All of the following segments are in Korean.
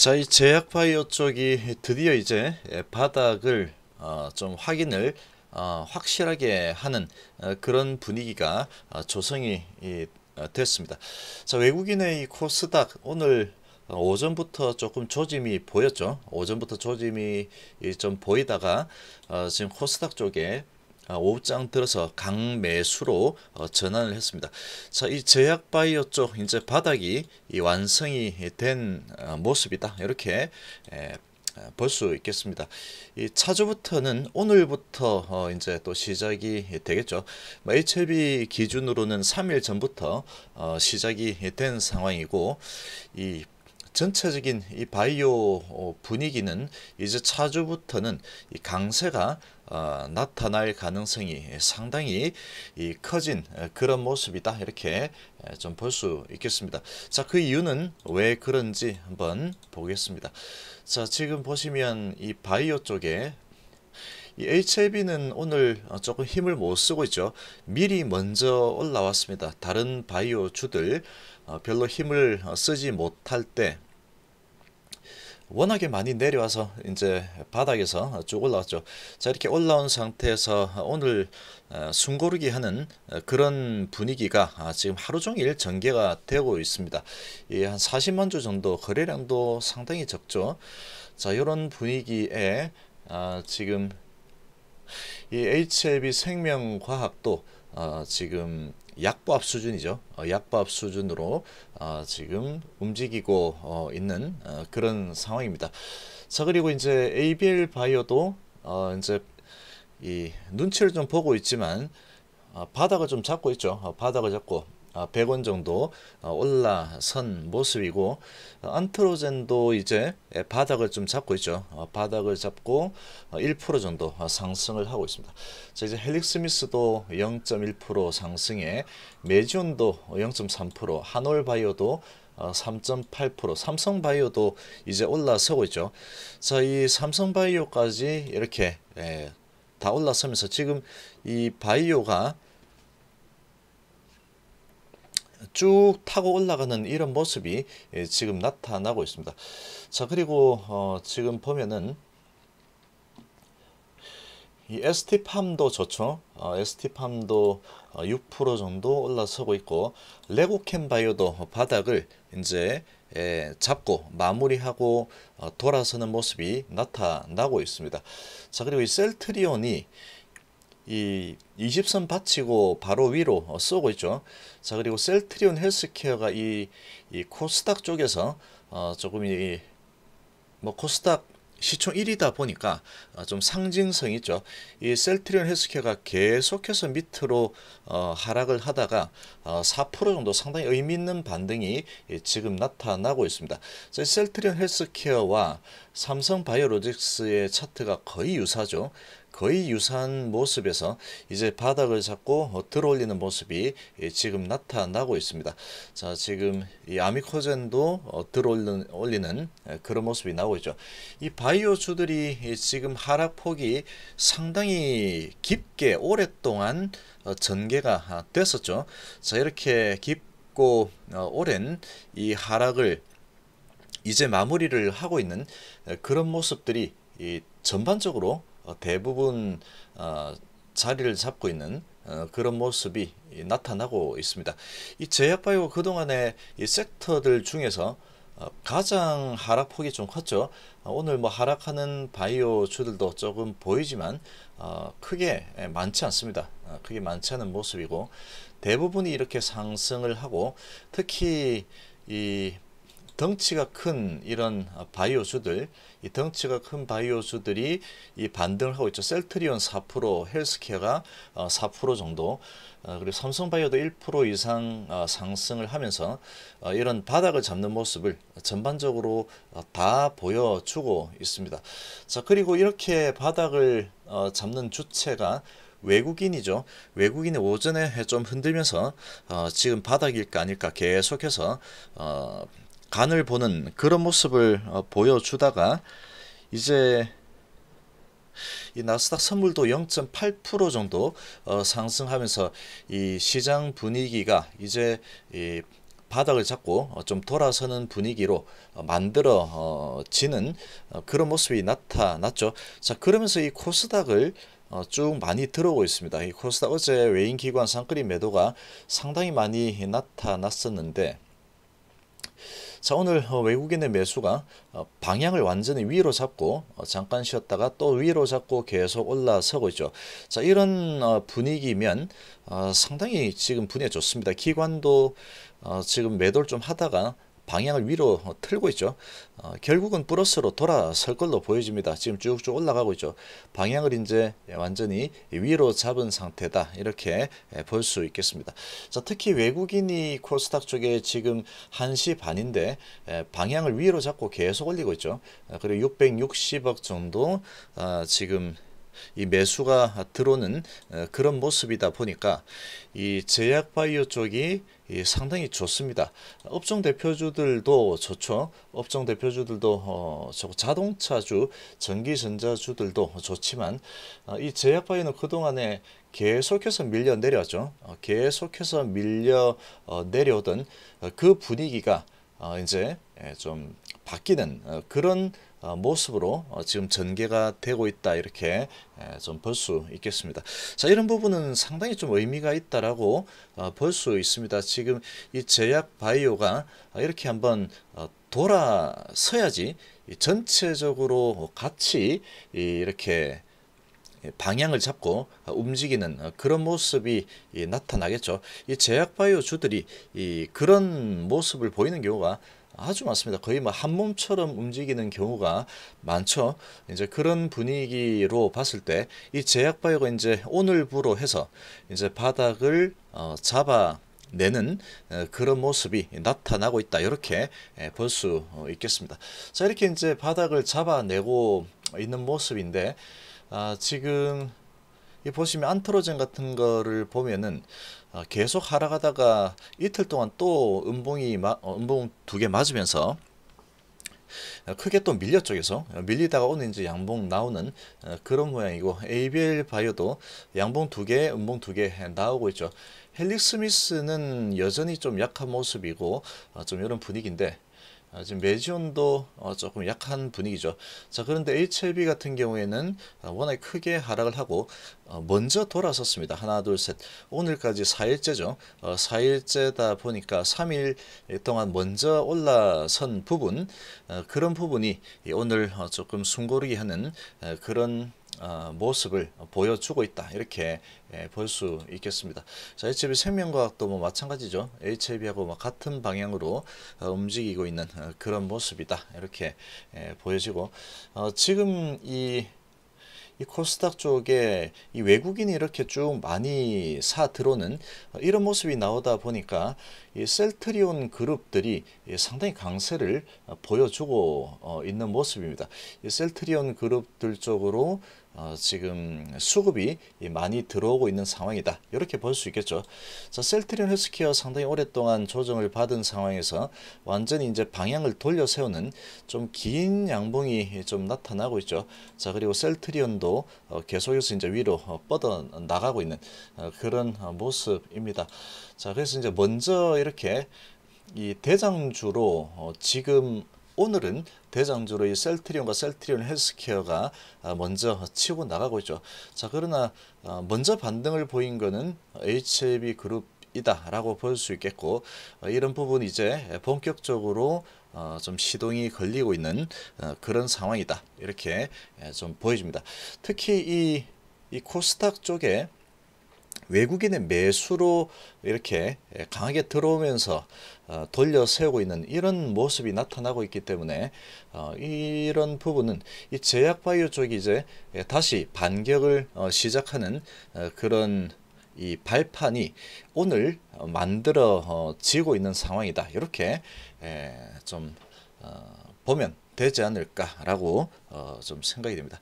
자, 이 제약바이오 쪽이 드디어 이제 예, 바닥을 어, 좀 확인을 어, 확실하게 하는 어, 그런 분위기가 조성이 이, 됐습니다. 자, 외국인의 이 코스닥 오늘 오전부터 조금 조짐이 보였죠. 오전부터 조짐이 좀 보이다가 지금 코스닥 쪽에 아, 오후장 들어서 강매수로 어, 전환을 했습니다. 자, 이 제약 바이오 쪽 이제 바닥이 완성이 된 어, 모습이다. 이렇게 어, 볼수 있겠습니다. 이 차주부터는 오늘부터 이제 또 시작이 되겠죠. 뭐 HLB 기준으로는 3일 전부터 시작이 된 상황이고 이 전체적인 이 바이오 분위기는 이제 차주부터는 이 강세가 어, 나타날 가능성이 상당히 커진 어, 그런 모습이다 이렇게 좀 볼 수 있겠습니다. 자그 이유는 왜 그런지 한번 보겠습니다. 자 지금 보시면 이 바이오 쪽에 이 HIV는 오늘 어, 조금 힘을 못 쓰고 있죠. 미리 먼저 올라왔습니다. 다른 바이오 주들 별로 힘을 쓰지 못할 때 워낙에 많이 내려와서 이제 바닥에서 쭉 올라왔죠. 자 이렇게 올라온 상태에서 오늘 어, 숨고르기 하는 어, 그런 분위기가 아, 지금 하루 종일 전개가 되고 있습니다. 한 40만 주 정도 거래량도 상당히 적죠. 자 이런 분위기에 아, 지금 이 HLB 생명과학도 어, 지금 약보합 수준이죠. 어, 약보합 수준으로 어, 지금 움직이고 어, 있는 그런 상황입니다. 자 그리고 이제 ABL 바이오도 이제 이 눈치를 좀 보고 있지만 바닥을 좀 잡고 있죠. 바닥을 잡고 100원 아, 정도 아, 올라선 모습이고 아, 안트로젠도 이제 예, 바닥을 좀 잡고 있죠. 바닥을 잡고 1% 정도 상승을 하고 있습니다. 자 이제 헬릭스미스도 0.1% 상승에 메지온도 0.3% 한올바이오도 3.8% 삼성바이오도 이제 올라서고 있죠. 자이 삼성바이오까지 이렇게 예, 다 올라서면서 지금 이 바이오가 쭉 타고 올라가는 이런 모습이 예, 지금 나타나고 있습니다. 자 그리고 어, 지금 보면은 이 ST팜도 좋죠. 어, ST팜도 6% 어, 정도 올라서고 있고 레고캠 바이오도 바닥을 이제 예, 잡고 마무리하고 어, 돌아서는 모습이 나타나고 있습니다. 자 그리고 이 셀트리온이 이 20선 받치고 바로 위로 어, 쏘고 있죠. 자 그리고 셀트리온 헬스케어가 이, 이 코스닥 쪽에서 어, 조금 이 뭐 코스닥 시총 1위다 보니까 어, 좀 상징성이 있죠. 이 셀트리온 헬스케어가 계속해서 밑으로 어, 하락을 하다가 어, 4% 정도 상당히 의미 있는 반등이 예, 지금 나타나고 있습니다. 자, 셀트리온 헬스케어와 삼성 바이오로직스의 차트가 거의 유사죠. 거의 유사한 모습에서 이제 바닥을 잡고 어, 들어올리는 모습이 예, 지금 나타나고 있습니다. 자 지금 이 아미코젠도 어, 들어올리는 예, 그런 모습이 나오고 있죠. 이 바이오주들이 지금 하락폭이 상당히 깊게 오랫동안 어, 전개가 됐었죠. 자 이렇게 깊고 오랜 이 하락을 이제 마무리를 하고 있는 그런 모습들이 전반적으로 어, 대부분 어, 자리를 잡고 있는 어, 그런 모습이 나타나고 있습니다. 이 제약바이오 그동안의 이 섹터들 중에서 가장 하락폭이 좀 컸죠. 오늘 뭐 하락하는 바이오 주들도 조금 보이지만 크게 예, 많지 않습니다. 크게 많지 않은 모습이고 대부분이 이렇게 상승을 하고 특히 이 덩치가 큰 이런 바이오수들이 덩치가 큰바이오수들이이 반등을 하고 있죠. 셀트리온 4%, 헬스케어가 4% 어, 정도, 어, 그리고 삼성바이오도 1% 이상 어, 상승을 하면서 이런 바닥을 잡는 모습을 전반적으로 다 보여주고 있습니다. 자, 그리고 이렇게 바닥을 잡는 주체가 외국인이죠. 외국인이 오전에 좀 흔들면서 어, 지금 바닥일까 아닐까 계속해서 어, 간을 보는 그런 모습을 어, 보여주다가 이제 이 나스닥 선물도 0.8% 정도 어, 상승하면서 이 시장 분위기가 이제 이 바닥을 잡고 어, 좀 돌아서는 분위기로 만들어지는 그런 모습이 나타났죠. 자 그러면서 이 코스닥을 쭉 많이 들어오고 있습니다. 이 코스닥 어제 외인 기관 상거리 매도가 상당히 많이 나타났었는데 자 오늘 어, 외국인의 매수가 어, 방향을 완전히 위로 잡고 어, 잠깐 쉬었다가 또 위로 잡고 계속 올라서고 있죠. 자 이런 분위기면 상당히 지금 분위기 좋습니다. 기관도 지금 매도를 좀 하다가 방향을 위로 틀고 있죠. 어, 결국은 플러스로 돌아설 걸로 보여집니다. 지금 쭉쭉 올라가고 있죠. 방향을 이제 완전히 위로 잡은 상태다. 이렇게 예, 볼수 있겠습니다. 자, 특히 외국인이 코스닥 쪽에 지금 1시 반인데 예, 방향을 위로 잡고 계속 올리고 있죠. 어, 그리고 660억 정도 어, 지금 이 매수가 들어오는 어, 그런 모습이다 보니까 이 제약바이오 쪽이 상당히 좋습니다. 업종 대표주들도 좋죠. 업종 대표주들도 어, 자동차주, 전기전자주들도 좋지만 어, 이 제약바이오는 그동안에 계속해서 밀려 내려왔죠. 어, 계속해서 밀려 어, 내려오던 어, 그 분위기가 이제 예, 좀 바뀌는 그런 어, 모습으로 어, 지금 전개가 되고 있다 이렇게 좀 볼 수 있겠습니다. 자 이런 부분은 상당히 좀 의미가 있다라고 어, 볼수 있습니다. 지금 이 제약 바이오가 이렇게 한번 돌아서야지 전체적으로 같이 이렇게 방향을 잡고 움직이는 그런 모습이 나타나겠죠. 이 제약바이오 주들이 그런 모습을 보이는 경우가 아주 많습니다. 거의 뭐 한 몸처럼 움직이는 경우가 많죠. 이제 그런 분위기로 봤을 때 이 제약바이오가 이제 오늘부로 해서 이제 바닥을 어, 잡아 내는 어, 그런 모습이 나타나고 있다 이렇게 예, 볼수 어, 있겠습니다 자 이렇게 이제 바닥을 잡아내고 있는 모습인데 아, 지금 이 보시면 안트로젠 같은 거를 보면은 어, 계속 하락하다가 이틀 동안 또 음봉이 어, 음봉 두 개 맞으면서 어, 크게 또 밀려 쪽에서 밀리다가 오는 이제 양봉 나오는 그런 모양이고 ABL 바이오도 양봉 두 개, 음봉 두 개 나오고 있죠. 헬릭 스미스는 여전히 좀 약한 모습이고 좀 이런 분위기인데 아, 지금 매지온도 어, 조금 약한 분위기죠. 자 그런데 HLB 같은 경우에는 아, 워낙 크게 하락을 하고 어, 먼저 돌아섰습니다. 하나 둘셋 오늘까지 4일째죠. 4일째다 어, 보니까 3일 동안 먼저 올라선 부분 그런 부분이 오늘 조금 숨고르게 하는 그런 어, 모습을 보여주고 있다 이렇게 예, 볼수 있겠습니다. 자, HIV 생명과학도 뭐 마찬가지죠. HIV하고 뭐 같은 방향으로 어, 움직이고 있는 어, 그런 모습이다 이렇게 예, 보여지고 지금 이이 코스닥 쪽에 이 외국인이 이렇게 쭉 많이 사 들어오는 이런 모습이 나오다 보니까 이 셀트리온 그룹들이 예, 상당히 강세를 보여주고 있는 모습입니다. 이 셀트리온 그룹들 쪽으로 어, 지금 수급이 많이 들어오고 있는 상황이다. 이렇게 볼 수 있겠죠. 자, 셀트리온 헬스케어 상당히 오랫동안 조정을 받은 상황에서 완전히 이제 방향을 돌려 세우는 좀 긴 양봉이 좀 나타나고 있죠. 자, 그리고 셀트리온도 어, 계속해서 이제 위로 어, 뻗어 나가고 있는 어, 그런 모습입니다. 자, 그래서 이제 먼저 이렇게 이 대장주로 어, 지금 오늘은 대장주로의 셀트리온과 셀트리온 헬스케어가 아, 먼저 치고 나가고 있죠. 자 그러나 어, 먼저 반등을 보인 것은 HLB 그룹 이다라고 볼 수 있겠고 어, 이런 부분 이제 본격적으로 어, 좀 시동이 걸리고 있는 그런 상황이다 이렇게 예, 좀 보여집니다 특히 이, 이 코스닥 쪽에 외국인의 매수로 이렇게 강하게 들어오면서 어, 돌려 세우고 있는 이런 모습이 나타나고 있기 때문에 어, 이런 부분은 이 제약바이오 쪽이 이제 다시 반격을 어, 시작하는 그런 이 발판이 오늘 만들어지고 있는 상황이다. 이렇게 좀 보면 되지 않을까라고 좀 생각이 됩니다.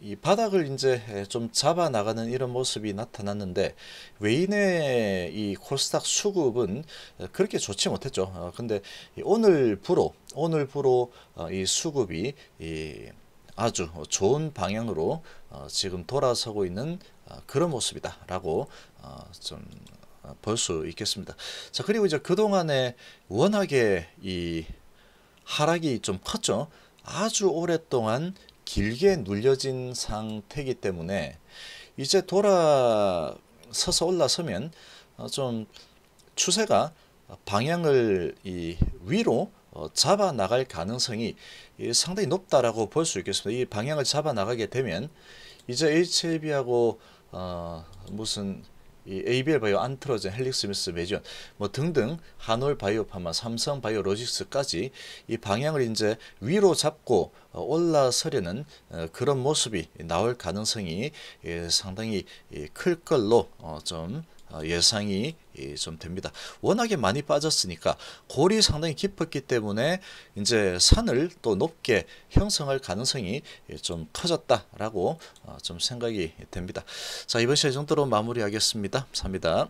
이 바닥을 이제 좀 잡아 나가는 이런 모습이 나타났는데 외인의 이 코스닥 수급은 그렇게 좋지 못했죠. 어, 근데 오늘 부로 오늘 부로 어, 이 수급이 이 아주 좋은 방향으로 어, 지금 돌아서고 있는 그런 모습이다라고 좀 볼 수 있겠습니다. 자 그리고 이제 그 동안에 워낙에 이 하락이 좀 컸죠. 아주 오랫동안 길게 눌려진 상태이기 때문에 이제 돌아서서 올라서면 어, 좀 추세가 방향을 위로 어, 잡아 나갈 가능성이 상당히 높다라고 볼 수 있겠습니다. 이 방향을 잡아 나가게 되면 이제 HLB하고 어 무슨 이 ABL 바이오, 안트로젠, 헬릭스미스, 메지온 뭐 등등 한올 바이오파마, 삼성 바이오로직스까지 이 방향을 이제 위로 잡고 어, 올라서려는 어, 그런 모습이 나올 가능성이 예, 상당히 예, 클 걸로 어, 좀 어, 예상이 좀 됩니다. 워낙에 많이 빠졌으니까 골이 상당히 깊었기 때문에 이제 산을 또 높게 형성할 가능성이 예, 좀 커졌다라고 어, 좀 생각이 됩니다. 자 이번 시간 정도로 마무리하겠습니다. 감사합니다.